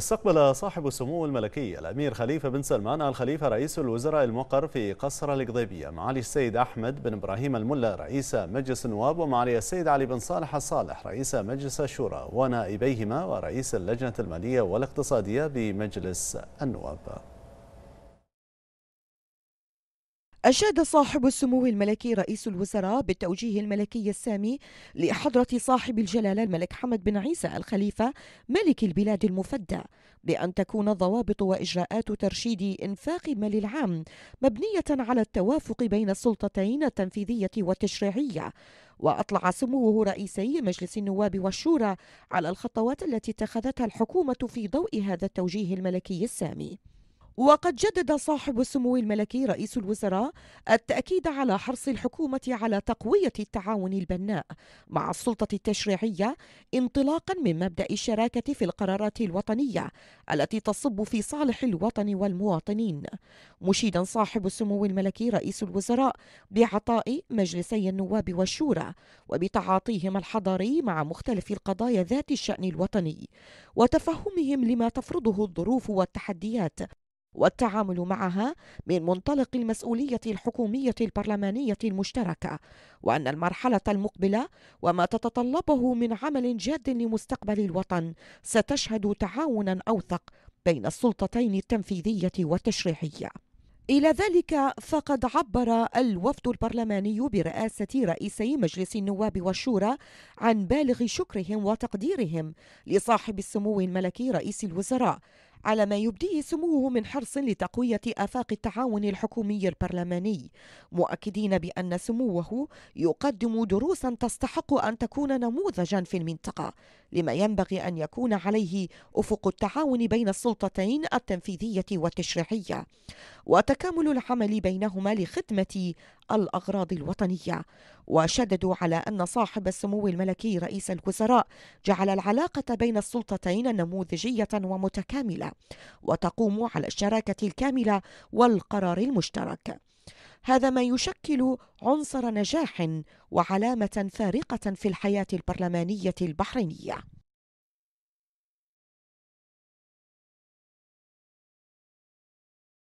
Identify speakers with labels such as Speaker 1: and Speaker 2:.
Speaker 1: استقبل صاحب السمو الملكي الأمير خليفة بن سلمان الخليفة رئيس الوزراء المقر في قصر القضيبية معالي السيد أحمد بن إبراهيم الملا رئيس مجلس النواب ومعالي السيد علي بن صالح الصالح رئيس مجلس الشورى ونائبيهما ورئيس اللجنة المالية والاقتصادية بمجلس النواب
Speaker 2: أشاد صاحب السمو الملكي رئيس الوزراء بالتوجيه الملكي السامي لحضرة صاحب الجلالة الملك حمد بن عيسى الخليفة ملك البلاد المفدى بأن تكون ضوابط وإجراءات ترشيد إنفاق المال العام مبنية على التوافق بين السلطتين التنفيذية والتشريعية وأطلع سموه رئيسي مجلس النواب والشورى على الخطوات التي اتخذتها الحكومة في ضوء هذا التوجيه الملكي السامي وقد جدد صاحب السمو الملكي رئيس الوزراء التأكيد على حرص الحكومة على تقوية التعاون البناء مع السلطة التشريعية انطلاقا من مبدأ الشراكة في القرارات الوطنية التي تصب في صالح الوطن والمواطنين مشيدا صاحب السمو الملكي رئيس الوزراء بعطاء مجلسي النواب والشورى وبتعاطيهم الحضاري مع مختلف القضايا ذات الشأن الوطني وتفهمهم لما تفرضه الظروف والتحديات والتعامل معها من منطلق المسؤوليه الحكوميه البرلمانيه المشتركه وان المرحله المقبله وما تتطلبه من عمل جاد لمستقبل الوطن ستشهد تعاونا اوثق بين السلطتين التنفيذيه والتشريعيه إلى ذلك فقد عبر الوفد البرلماني برئاسة رئيسي مجلس النواب والشورى عن بالغ شكرهم وتقديرهم لصاحب السمو الملكي رئيس الوزراء على ما يبديه سموه من حرص لتقوية آفاق التعاون الحكومي البرلماني مؤكدين بأن سموه يقدم دروسا تستحق أن تكون نموذجا في المنطقة لما ينبغي أن يكون عليه أفق التعاون بين السلطتين التنفيذية والتشريعية وتكامل العمل بينهما لخدمة الأغراض الوطنية وشددوا على أن صاحب السمو الملكي رئيس الوزراء جعل العلاقة بين السلطتين نموذجية ومتكاملة وتقوم على الشراكة الكاملة والقرار المشترك هذا ما يشكل عنصر نجاح وعلامه فارقه في الحياه
Speaker 1: البرلمانيه البحرينيه